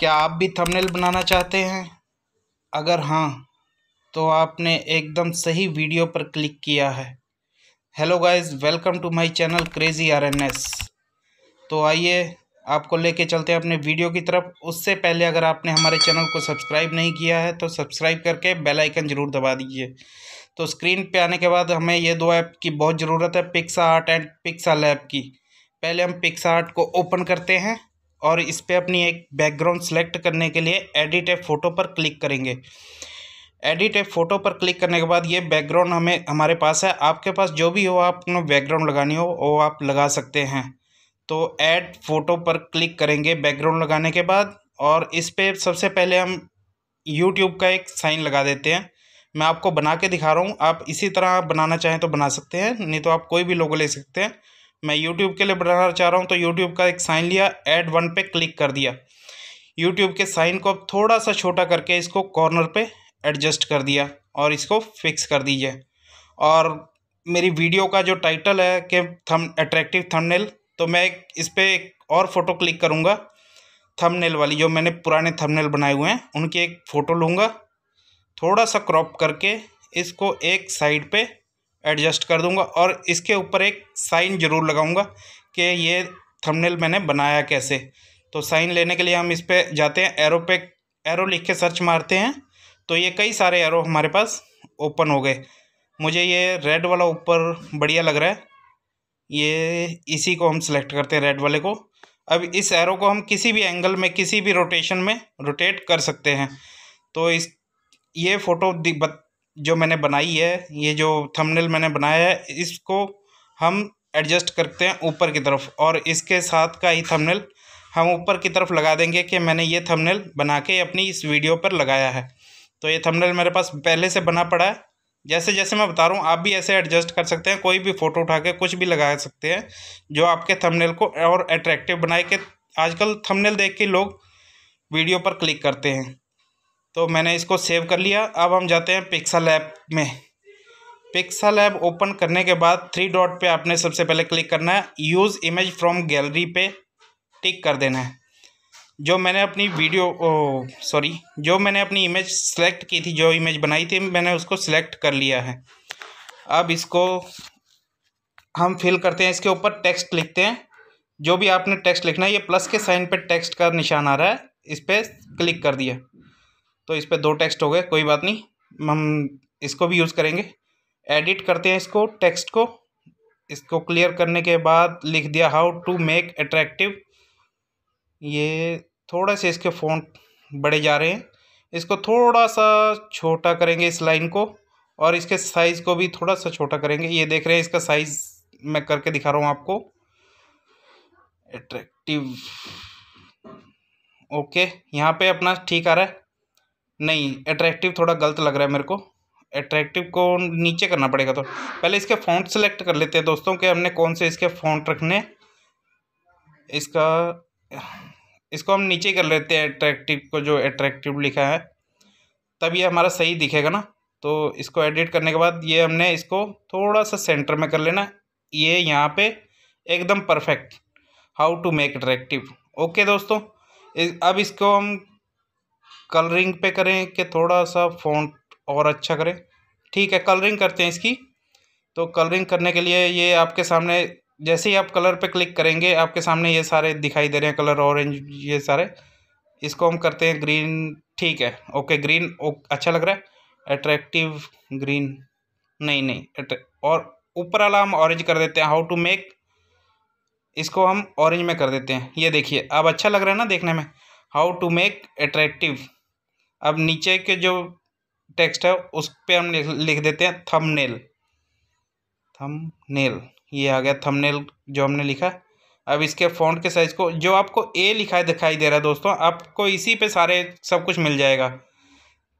क्या आप भी थंबनेल बनाना चाहते हैं अगर हाँ तो आपने एकदम सही वीडियो पर क्लिक किया है hello guys welcome to my channel crazy RNS तो आइए आपको लेके चलते हैं अपने वीडियो की तरफ उससे पहले अगर आपने हमारे चैनल को सब्सक्राइब नहीं किया है तो सब्सक्राइब करके बेल आइकन ज़रूर दबा दीजिए तो स्क्रीन पे आने के बाद हमें ये दो ऐप की बहुत ज़रूरत है Pixa art and Pixa lab की पहले हम पिक्सा आर्ट को ओपन करते हैं और इस पर अपनी एक बैकग्राउंड सेलेक्ट करने के लिए एडिट ए फ़ोटो पर क्लिक करेंगे एडिट ए फ़ोटो पर क्लिक करने के बाद ये बैकग्राउंड हमें हमारे पास है आपके पास जो भी हो आप बैकग्राउंड लगानी हो वो आप लगा सकते हैं तो ऐड फ़ोटो पर क्लिक करेंगे बैकग्राउंड लगाने के बाद और इस पर सबसे पहले हम यूट्यूब का एक साइन लगा देते हैं मैं आपको बना के दिखा रहा हूँ आप इसी तरह आप बनाना चाहें तो बना सकते हैं नहीं तो आप कोई भी लोगो ले सकते हैं मैं यूट्यूब के लिए बनाना चाह रहा हूँ तो यूट्यूब का एक साइन लिया एड वन पे क्लिक कर दिया यूट्यूब के साइन को अब थोड़ा सा छोटा करके इसको कॉर्नर पे एडजस्ट कर दिया और इसको फिक्स कर दीजिए और मेरी वीडियो का जो टाइटल है कि थम अट्रैक्टिव थंबनेल तो मैं इस पर एक और फ़ोटो क्लिक करूँगा थंबनेल वाली जो मैंने पुराने थंबनेल बनाए हुए हैं उनकी एक फ़ोटो लूँगा थोड़ा सा क्रॉप करके इसको एक साइड पे एडजस्ट कर दूंगा और इसके ऊपर एक साइन ज़रूर लगाऊंगा कि ये थंबनेल मैंने बनाया कैसे तो साइन लेने के लिए हम इस पर जाते हैं एरो पे एरो लिख के सर्च मारते हैं तो ये कई सारे एरो हमारे पास ओपन हो गए मुझे ये रेड वाला ऊपर बढ़िया लग रहा है ये इसी को हम सेलेक्ट करते हैं रेड वाले को अब इस एरो को हम किसी भी एंगल में किसी भी रोटेशन में रोटेट कर सकते हैं तो इस ये फ़ोटो जो मैंने बनाई है ये जो थंबनेल मैंने बनाया है इसको हम एडजस्ट करते हैं ऊपर की तरफ और इसके साथ का ही थंबनेल हम ऊपर की तरफ लगा देंगे कि मैंने ये थंबनेल बना के अपनी इस वीडियो पर लगाया है तो ये थंबनेल मेरे पास पहले से बना पड़ा है जैसे जैसे मैं बता रहा हूँ आप भी ऐसे एडजस्ट कर सकते हैं कोई भी फ़ोटो उठा के कुछ भी लगा सकते हैं जो आपके थंबनेल को और अट्रैक्टिव बनाए के आजकल थंबनेल देख के लोग वीडियो पर क्लिक करते हैं तो मैंने इसको सेव कर लिया अब हम जाते हैं पिक्सल ऐप में पिक्सल ऐप ओपन करने के बाद थ्री डॉट पे आपने सबसे पहले क्लिक करना है यूज़ इमेज फ्रॉम गैलरी पे टिक कर देना है जो मैंने अपनी वीडियो सॉरी जो मैंने अपनी इमेज सेलेक्ट की थी जो इमेज बनाई थी मैंने उसको सिलेक्ट कर लिया है अब इसको हम फिल करते हैं इसके ऊपर टेक्स्ट लिखते हैं जो भी आपने टेक्स्ट लिखना है ये प्लस के साइन पर टेक्स्ट का निशान आ रहा है इस पर क्लिक कर दिया तो इस पर दो टेक्स्ट हो गए कोई बात नहीं हम इसको भी यूज़ करेंगे एडिट करते हैं इसको टेक्स्ट को इसको क्लियर करने के बाद लिख दिया हाउ टू मेक अट्रैक्टिव ये थोड़ा से इसके फोन बड़े जा रहे हैं इसको थोड़ा सा छोटा करेंगे इस लाइन को और इसके साइज़ को भी थोड़ा सा छोटा करेंगे ये देख रहे हैं इसका साइज़ मैं करके दिखा रहा हूँ आपको एट्रैक्टिव ओके यहाँ पे अपना ठीक आ रहा है नहीं अट्रैक्टिव थोड़ा गलत लग रहा है मेरे को एट्रैक्टिव को नीचे करना पड़ेगा तो पहले इसके फ़ॉन्ट सेलेक्ट कर लेते हैं दोस्तों कि हमने कौन से इसके फ़ॉन्ट रखने इसका इसको हम नीचे कर लेते हैं एट्रैक्टिव को जो एट्रैक्टिव लिखा है तब ये हमारा सही दिखेगा ना तो इसको एडिट करने के बाद ये हमने इसको थोड़ा सा सेंटर में कर लेना ये यहाँ पे एकदम perfect how to make attractive okay दोस्तों अब इसको हम कलरिंग पे करें कि थोड़ा सा फ़ॉन्ट और अच्छा करें ठीक है कलरिंग करते हैं इसकी तो कलरिंग करने के लिए ये आपके सामने जैसे ही आप कलर पे क्लिक करेंगे आपके सामने ये सारे दिखाई दे रहे हैं कलर ऑरेंज ये सारे इसको हम करते हैं ग्रीन ठीक है ओके ग्रीन ओ, अच्छा लग रहा है अट्रैक्टिव ग्रीन नहीं नहीं और ऊपर वाला हम ऑरेंज कर देते हैं हाउ टू मेक इसको हम ऑरेंज में कर देते हैं ये देखिए अब अच्छा लग रहा है ना देखने में हाउ टू मेक अट्रैक्टिव अब नीचे के जो टेक्स्ट है उस पर हम लिख, लिख देते हैं थंबनेल थंबनेल ये आ गया थंबनेल जो हमने लिखा अब इसके फ़ॉन्ट के साइज़ को जो आपको ए लिखा दिखाई दे रहा है दोस्तों आपको इसी पे सारे सब कुछ मिल जाएगा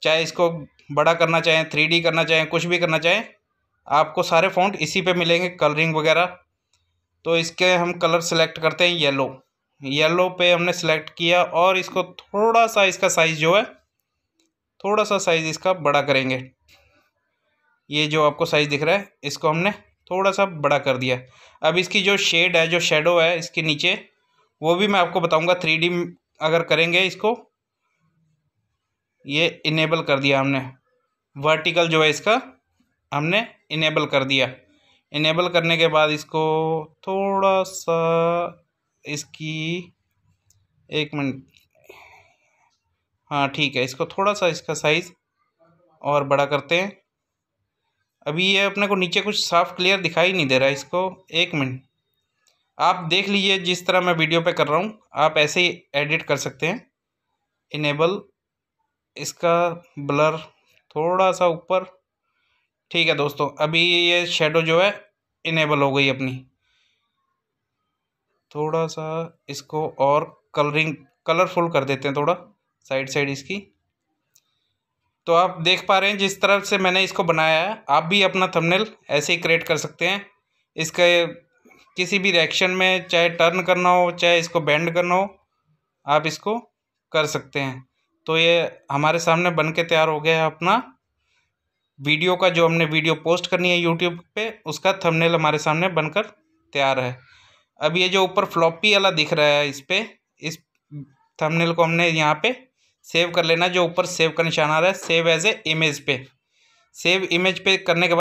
चाहे इसको बड़ा करना चाहें थ्री करना चाहें कुछ भी करना चाहें आपको सारे फ़ॉन्ट इसी पे मिलेंगे कलरिंग वगैरह तो इसके हम कलर सेलेक्ट करते हैं येलो येलो पे हमने सेलेक्ट किया और इसको थोड़ा सा इसका साइज़ जो है थोड़ा सा साइज़ इसका बड़ा करेंगे ये जो आपको साइज़ दिख रहा है इसको हमने थोड़ा सा बड़ा कर दिया अब इसकी जो शेड है जो शेडो है इसके नीचे वो भी मैं आपको बताऊंगा थ्री अगर करेंगे इसको ये इनेबल कर दिया हमने वर्टिकल जो है इसका हमने इनेबल कर दिया इनेबल करने के बाद इसको थोड़ा सा इसकी एक मिनट हाँ ठीक है इसको थोड़ा सा इसका साइज़ और बड़ा करते हैं अभी ये अपने को नीचे कुछ साफ क्लियर दिखाई नहीं दे रहा है इसको एक मिनट आप देख लीजिए जिस तरह मैं वीडियो पे कर रहा हूँ आप ऐसे ही एडिट कर सकते हैं इनेबल इसका ब्लर थोड़ा सा ऊपर ठीक है दोस्तों अभी ये शेडो जो है इनेबल हो गई अपनी थोड़ा सा इसको और कलरिंग कलरफुल कर देते हैं थोड़ा साइड साइड इसकी तो आप देख पा रहे हैं जिस तरह से मैंने इसको बनाया है आप भी अपना थंबनेल ऐसे ही क्रिएट कर सकते हैं इसके किसी भी रिएक्शन में चाहे टर्न करना हो चाहे इसको बेंड करना हो आप इसको कर सकते हैं तो ये हमारे सामने बन के तैयार हो गया है अपना वीडियो का जो हमने वीडियो पोस्ट करनी है यूट्यूब पे उसका थंबनेल हमारे सामने बनकर तैयार है अब ये जो ऊपर फ्लॉपी वाला दिख रहा है इस पर इस थंबनेल को हमने यहाँ पे सेव कर लेना जो ऊपर सेव का निशान आ रहा है सेव एज ए इमेज पे सेव इमेज पे करने के बाद